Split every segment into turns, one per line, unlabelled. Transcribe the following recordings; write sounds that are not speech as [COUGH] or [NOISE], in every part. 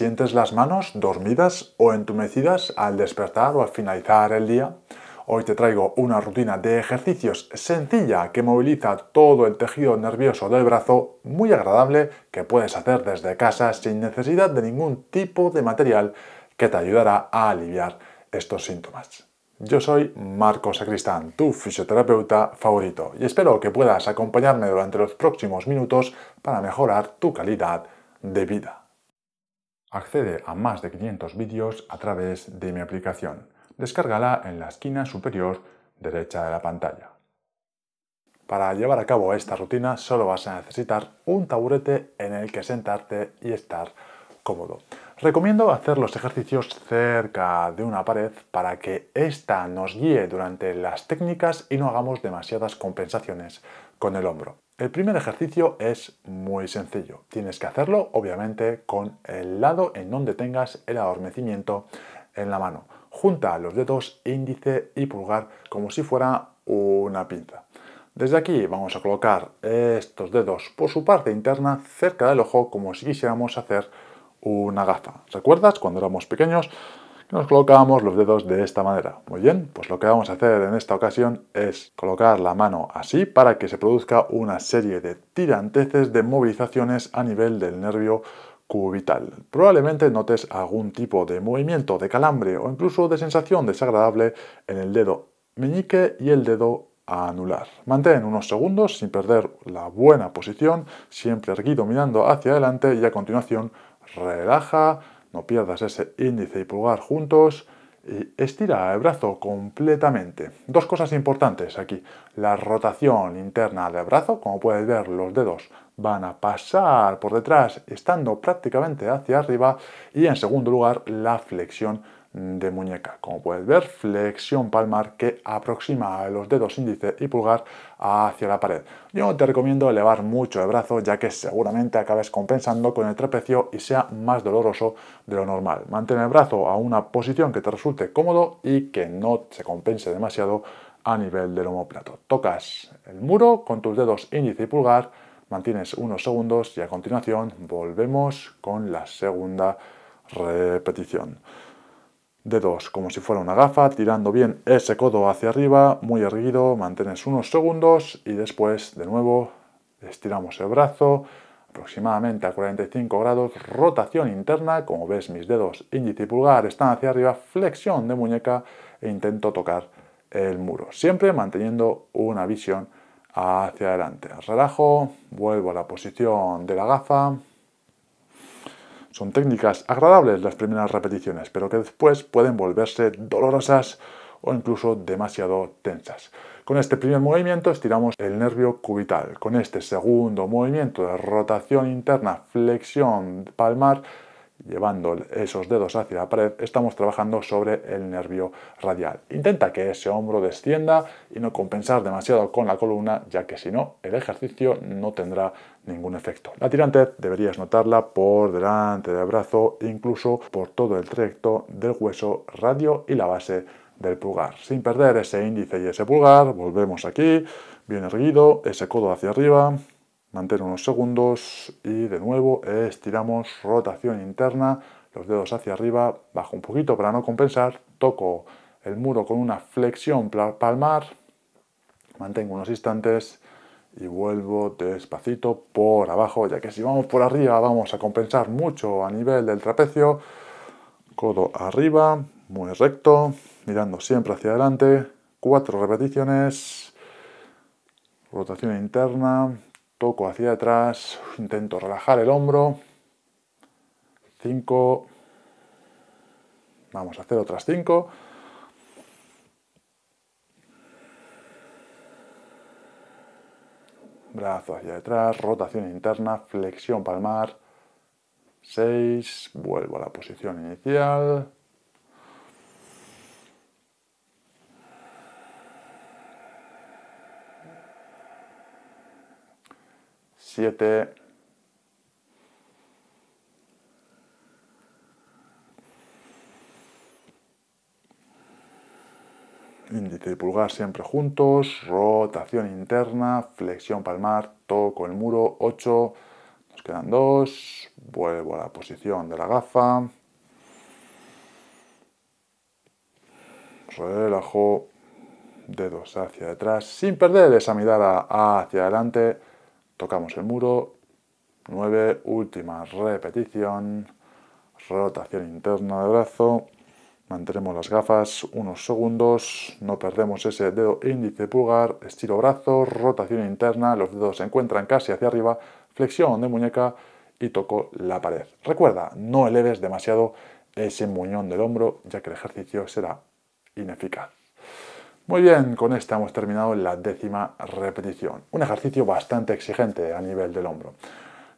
¿Sientes las manos dormidas o entumecidas al despertar o al finalizar el día? Hoy te traigo una rutina de ejercicios sencilla que moviliza todo el tejido nervioso del brazo, muy agradable, que puedes hacer desde casa sin necesidad de ningún tipo de material que te ayudará a aliviar estos síntomas. Yo soy Marcos Acristán, tu fisioterapeuta favorito, y espero que puedas acompañarme durante los próximos minutos para mejorar tu calidad de vida. Accede a más de 500 vídeos a través de mi aplicación. Descárgala en la esquina superior derecha de la pantalla. Para llevar a cabo esta rutina solo vas a necesitar un taburete en el que sentarte y estar cómodo. Recomiendo hacer los ejercicios cerca de una pared para que ésta nos guíe durante las técnicas y no hagamos demasiadas compensaciones con el hombro. El primer ejercicio es muy sencillo. Tienes que hacerlo, obviamente, con el lado en donde tengas el adormecimiento en la mano. Junta los dedos índice y pulgar como si fuera una pinza. Desde aquí vamos a colocar estos dedos por su parte interna cerca del ojo como si quisiéramos hacer una gafa. ¿Recuerdas cuando éramos pequeños? nos colocamos los dedos de esta manera. Muy bien, pues lo que vamos a hacer en esta ocasión es colocar la mano así para que se produzca una serie de tiranteces de movilizaciones a nivel del nervio cubital. Probablemente notes algún tipo de movimiento, de calambre o incluso de sensación desagradable en el dedo meñique y el dedo anular. Mantén unos segundos sin perder la buena posición, siempre erguido mirando hacia adelante y a continuación relaja no pierdas ese índice y pulgar juntos y estira el brazo completamente. Dos cosas importantes aquí. La rotación interna del brazo, como puedes ver los dedos van a pasar por detrás estando prácticamente hacia arriba y en segundo lugar la flexión de muñeca. Como puedes ver, flexión palmar que aproxima los dedos índice y pulgar hacia la pared. Yo te recomiendo elevar mucho el brazo ya que seguramente acabes compensando con el trapecio y sea más doloroso de lo normal. Mantén el brazo a una posición que te resulte cómodo y que no se compense demasiado a nivel del homoplato. Tocas el muro con tus dedos índice y pulgar, mantienes unos segundos y a continuación volvemos con la segunda repetición. Dedos como si fuera una gafa, tirando bien ese codo hacia arriba, muy erguido, mantienes unos segundos y después de nuevo estiramos el brazo aproximadamente a 45 grados, rotación interna, como ves mis dedos índice y pulgar están hacia arriba, flexión de muñeca e intento tocar el muro, siempre manteniendo una visión hacia adelante. Relajo, vuelvo a la posición de la gafa, son técnicas agradables las primeras repeticiones, pero que después pueden volverse dolorosas o incluso demasiado tensas. Con este primer movimiento estiramos el nervio cubital. Con este segundo movimiento de rotación interna, flexión palmar, llevando esos dedos hacia la pared, estamos trabajando sobre el nervio radial. Intenta que ese hombro descienda y no compensar demasiado con la columna, ya que si no, el ejercicio no tendrá ningún efecto. La tirante deberías notarla por delante del brazo, incluso por todo el trayecto del hueso radio y la base del pulgar. Sin perder ese índice y ese pulgar, volvemos aquí, bien erguido, ese codo hacia arriba, Mantengo unos segundos y de nuevo estiramos, rotación interna, los dedos hacia arriba, bajo un poquito para no compensar, toco el muro con una flexión palmar, mantengo unos instantes y vuelvo despacito por abajo, ya que si vamos por arriba vamos a compensar mucho a nivel del trapecio, codo arriba, muy recto, mirando siempre hacia adelante, cuatro repeticiones, rotación interna, toco hacia atrás, intento relajar el hombro, 5, vamos a hacer otras 5, brazo hacia detrás, rotación interna, flexión palmar, 6, vuelvo a la posición inicial, 7, y pulgar siempre juntos, rotación interna, flexión palmar, toco el muro, 8, nos quedan dos... vuelvo a la posición de la gafa, relajo, dedos hacia atrás, sin perder esa mirada hacia adelante, Tocamos el muro. 9. Última repetición. Rotación interna de brazo. Mantenemos las gafas unos segundos, no perdemos ese dedo índice pulgar, estiro brazo, rotación interna, los dedos se encuentran casi hacia arriba, flexión de muñeca y toco la pared. Recuerda, no eleves demasiado ese muñón del hombro ya que el ejercicio será ineficaz. Muy bien, con esta hemos terminado la décima repetición. Un ejercicio bastante exigente a nivel del hombro.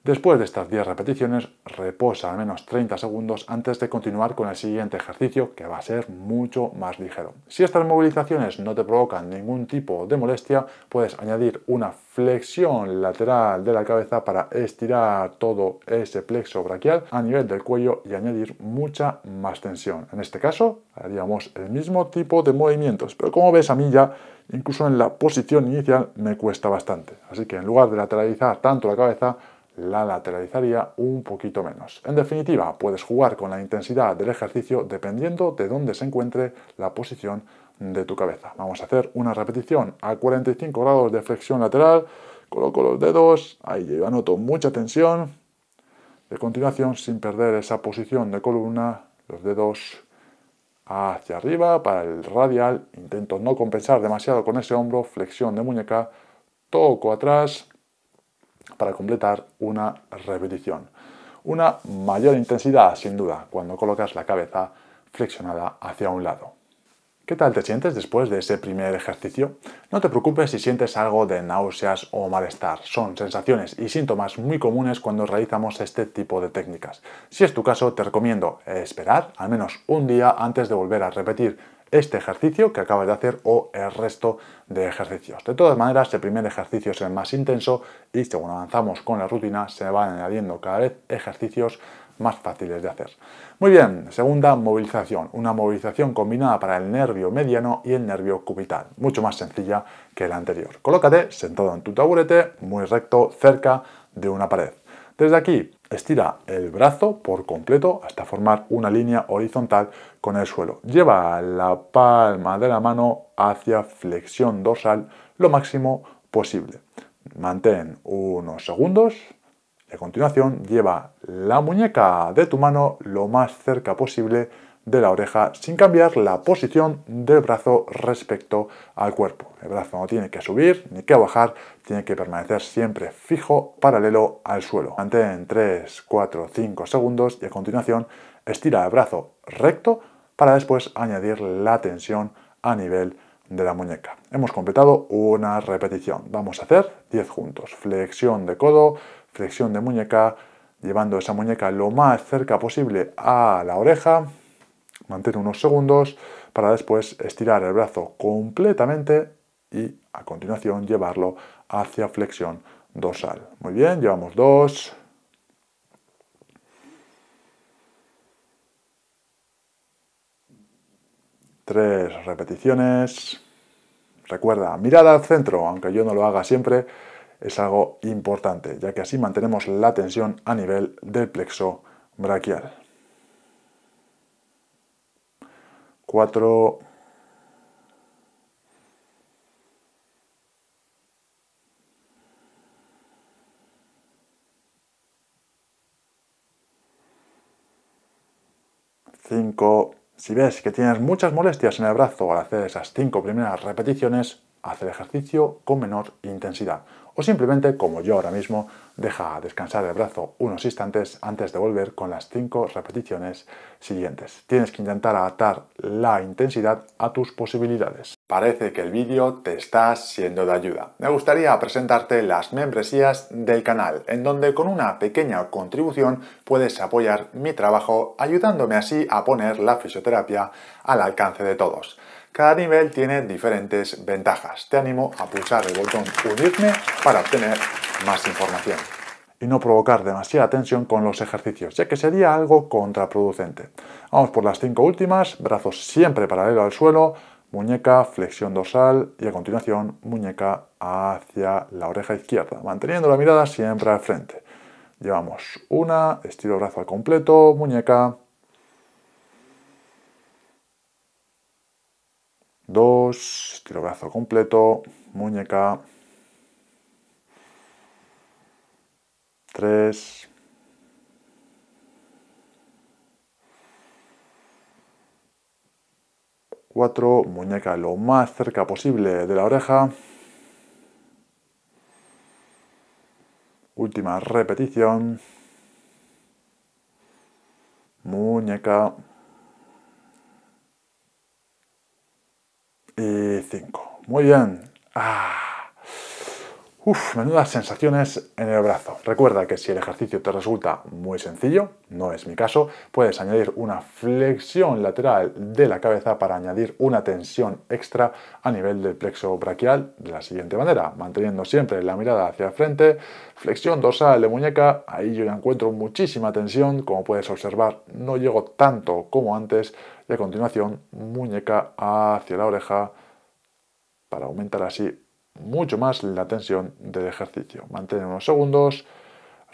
Después de estas 10 repeticiones, reposa al menos 30 segundos antes de continuar con el siguiente ejercicio que va a ser mucho más ligero. Si estas movilizaciones no te provocan ningún tipo de molestia, puedes añadir una flexión lateral de la cabeza para estirar todo ese plexo braquial a nivel del cuello y añadir mucha más tensión. En este caso, haríamos el mismo tipo de movimientos, pero como ves a mí ya incluso en la posición inicial me cuesta bastante. Así que en lugar de lateralizar tanto la cabeza, la lateralizaría un poquito menos. En definitiva, puedes jugar con la intensidad del ejercicio dependiendo de dónde se encuentre la posición de tu cabeza. Vamos a hacer una repetición a 45 grados de flexión lateral. Coloco los dedos, ahí yo anoto mucha tensión. De continuación, sin perder esa posición de columna, los dedos hacia arriba para el radial. Intento no compensar demasiado con ese hombro, flexión de muñeca, toco atrás, para completar una repetición. Una mayor intensidad, sin duda, cuando colocas la cabeza flexionada hacia un lado. ¿Qué tal te sientes después de ese primer ejercicio? No te preocupes si sientes algo de náuseas o malestar. Son sensaciones y síntomas muy comunes cuando realizamos este tipo de técnicas. Si es tu caso, te recomiendo esperar al menos un día antes de volver a repetir este ejercicio que acabas de hacer o el resto de ejercicios. De todas maneras, el primer ejercicio es el más intenso y según avanzamos con la rutina se van añadiendo cada vez ejercicios más fáciles de hacer. Muy bien, segunda movilización, una movilización combinada para el nervio mediano y el nervio cubital, mucho más sencilla que la anterior. Colócate sentado en tu taburete, muy recto, cerca de una pared. Desde aquí estira el brazo por completo hasta formar una línea horizontal con el suelo. Lleva la palma de la mano hacia flexión dorsal lo máximo posible. Mantén unos segundos y a continuación lleva la muñeca de tu mano lo más cerca posible de la oreja sin cambiar la posición del brazo respecto al cuerpo. El brazo no tiene que subir ni que bajar, tiene que permanecer siempre fijo, paralelo al suelo. Mantén 3, 4, 5 segundos y a continuación estira el brazo recto para después añadir la tensión a nivel de la muñeca. Hemos completado una repetición. Vamos a hacer 10 juntos. Flexión de codo, flexión de muñeca, llevando esa muñeca lo más cerca posible a la oreja, Mantén unos segundos para después estirar el brazo completamente y a continuación llevarlo hacia flexión dorsal. Muy bien, llevamos dos. Tres repeticiones. Recuerda, mirada al centro, aunque yo no lo haga siempre, es algo importante, ya que así mantenemos la tensión a nivel del plexo braquial. 4, 5. Si ves que tienes muchas molestias en el brazo al hacer esas 5 primeras repeticiones, haz el ejercicio con menor intensidad o simplemente, como yo ahora mismo, deja descansar el brazo unos instantes antes de volver con las 5 repeticiones siguientes. Tienes que intentar adaptar la intensidad a tus posibilidades. Parece que el vídeo te está siendo de ayuda. Me gustaría presentarte las membresías del canal, en donde con una pequeña contribución puedes apoyar mi trabajo ayudándome así a poner la fisioterapia al alcance de todos. Cada nivel tiene diferentes ventajas. Te animo a pulsar el botón unirme para obtener más información y no provocar demasiada tensión con los ejercicios, ya que sería algo contraproducente. Vamos por las cinco últimas, brazos siempre paralelos al suelo, muñeca, flexión dorsal y a continuación muñeca hacia la oreja izquierda, manteniendo la mirada siempre al frente. Llevamos una, estiro brazo al completo, muñeca, 2, Tiro brazo completo, muñeca, 3, Cuatro. muñeca lo más cerca posible de la oreja, última repetición, muñeca, Muy bien. Ah. menudas sensaciones en el brazo. Recuerda que si el ejercicio te resulta muy sencillo, no es mi caso, puedes añadir una flexión lateral de la cabeza para añadir una tensión extra a nivel del plexo brachial de la siguiente manera, manteniendo siempre la mirada hacia el frente, flexión dorsal de muñeca, ahí yo encuentro muchísima tensión, como puedes observar no llego tanto como antes, y a continuación muñeca hacia la oreja, para aumentar así mucho más la tensión del ejercicio. Mantén unos segundos,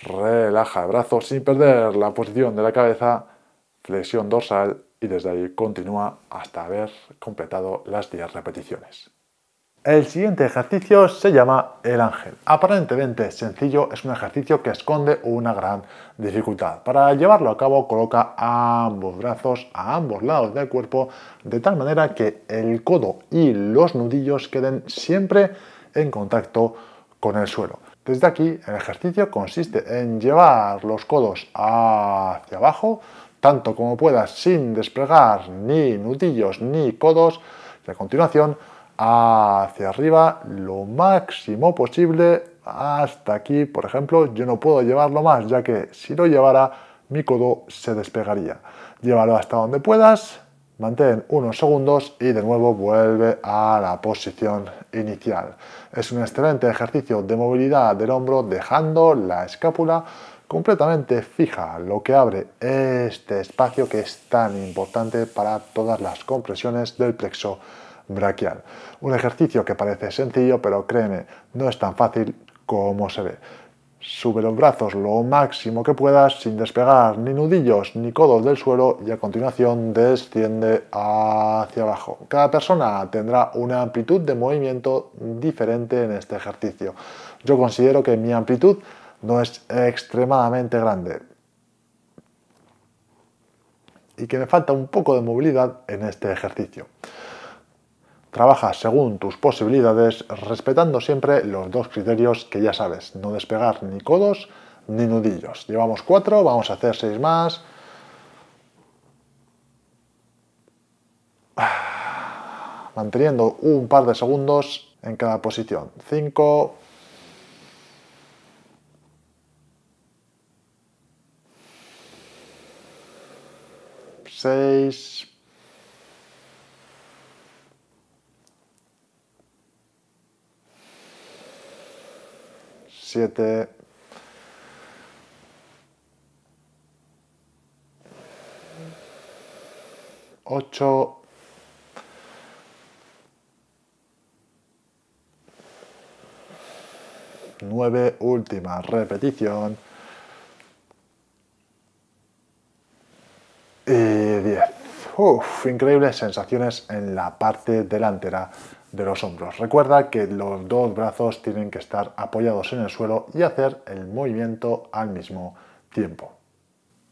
relaja el brazo sin perder la posición de la cabeza, flexión dorsal y desde ahí continúa hasta haber completado las 10 repeticiones. El siguiente ejercicio se llama el ángel. Aparentemente sencillo, es un ejercicio que esconde una gran dificultad. Para llevarlo a cabo coloca ambos brazos a ambos lados del cuerpo de tal manera que el codo y los nudillos queden siempre en contacto con el suelo. Desde aquí el ejercicio consiste en llevar los codos hacia abajo tanto como puedas sin desplegar ni nudillos ni codos a continuación hacia arriba lo máximo posible hasta aquí, por ejemplo, yo no puedo llevarlo más, ya que si lo llevara, mi codo se despegaría. Llévalo hasta donde puedas, mantén unos segundos y de nuevo vuelve a la posición inicial. Es un excelente ejercicio de movilidad del hombro dejando la escápula completamente fija, lo que abre este espacio que es tan importante para todas las compresiones del plexo braquial. Un ejercicio que parece sencillo, pero créeme, no es tan fácil como se ve. Sube los brazos lo máximo que puedas sin despegar ni nudillos ni codos del suelo y a continuación desciende hacia abajo. Cada persona tendrá una amplitud de movimiento diferente en este ejercicio. Yo considero que mi amplitud no es extremadamente grande y que me falta un poco de movilidad en este ejercicio. Trabaja según tus posibilidades, respetando siempre los dos criterios que ya sabes, no despegar ni codos ni nudillos. Llevamos cuatro, vamos a hacer seis más. [SIGHS] Manteniendo un par de segundos en cada posición. Cinco. Seis. 7. 8, 9, Última repetición. Y diez. Uf, increíbles sensaciones en la parte delantera de los hombros. Recuerda que los dos brazos tienen que estar apoyados en el suelo y hacer el movimiento al mismo tiempo.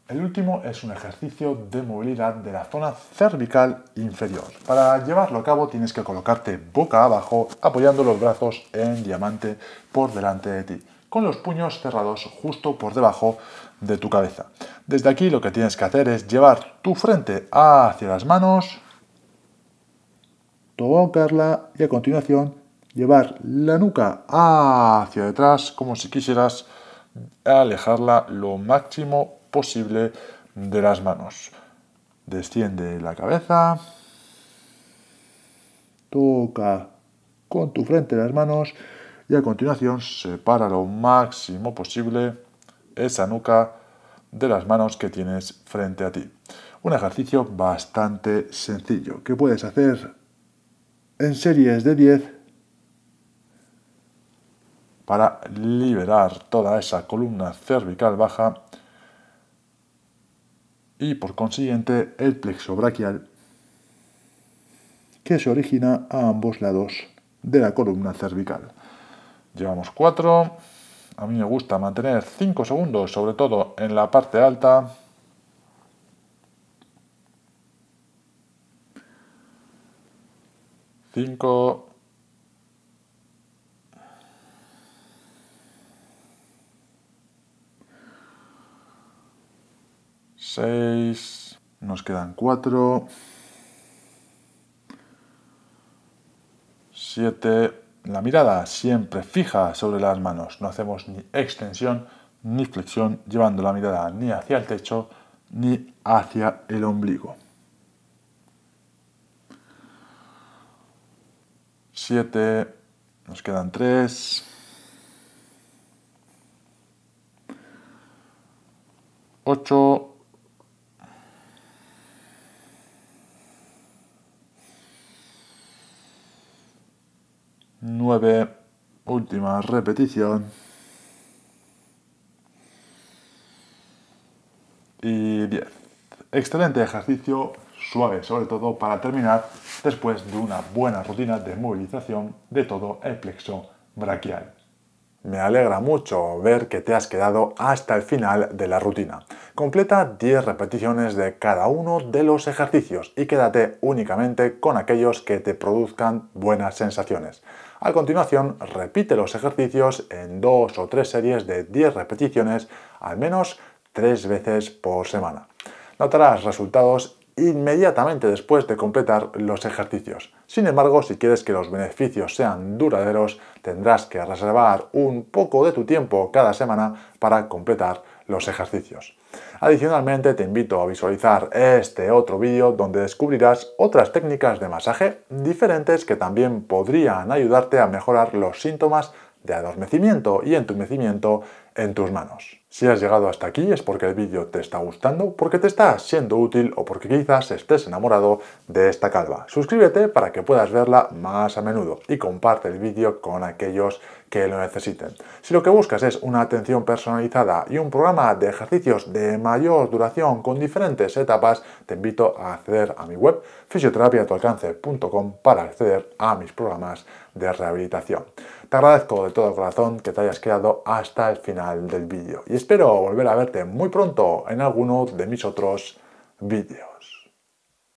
El último es un ejercicio de movilidad de la zona cervical inferior. Para llevarlo a cabo tienes que colocarte boca abajo apoyando los brazos en diamante por delante de ti, con los puños cerrados justo por debajo de tu cabeza. Desde aquí lo que tienes que hacer es llevar tu frente hacia las manos, tocarla y a continuación llevar la nuca hacia detrás como si quisieras alejarla lo máximo posible de las manos. Desciende la cabeza, toca con tu frente las manos y a continuación separa lo máximo posible esa nuca de las manos que tienes frente a ti. Un ejercicio bastante sencillo que puedes hacer en series de 10 para liberar toda esa columna cervical baja y por consiguiente el plexo brachial que se origina a ambos lados de la columna cervical. Llevamos 4. A mí me gusta mantener 5 segundos, sobre todo en la parte alta. 5. Seis. Nos quedan cuatro. Siete. La mirada siempre fija sobre las manos. No hacemos ni extensión ni flexión llevando la mirada ni hacia el techo ni hacia el ombligo. Siete. nos quedan tres. Ocho. Nueve. Última repetición. Y diez. Excelente ejercicio suave, sobre todo para terminar después de una buena rutina de movilización de todo el plexo braquial. Me alegra mucho ver que te has quedado hasta el final de la rutina. Completa 10 repeticiones de cada uno de los ejercicios y quédate únicamente con aquellos que te produzcan buenas sensaciones. A continuación, repite los ejercicios en dos o tres series de 10 repeticiones al menos tres veces por semana. Notarás resultados inmediatamente después de completar los ejercicios. Sin embargo, si quieres que los beneficios sean duraderos, tendrás que reservar un poco de tu tiempo cada semana para completar los ejercicios. Adicionalmente, te invito a visualizar este otro vídeo donde descubrirás otras técnicas de masaje diferentes que también podrían ayudarte a mejorar los síntomas de adormecimiento y entumecimiento en tus manos. Si has llegado hasta aquí es porque el vídeo te está gustando, porque te está siendo útil o porque quizás estés enamorado de esta calva. Suscríbete para que puedas verla más a menudo y comparte el vídeo con aquellos que lo necesiten. Si lo que buscas es una atención personalizada y un programa de ejercicios de mayor duración con diferentes etapas, te invito a acceder a mi web fisioterapiatualcance.com para acceder a mis programas de rehabilitación. Te agradezco de todo corazón que te hayas quedado hasta el final del vídeo y espero volver a verte muy pronto en alguno de mis otros vídeos.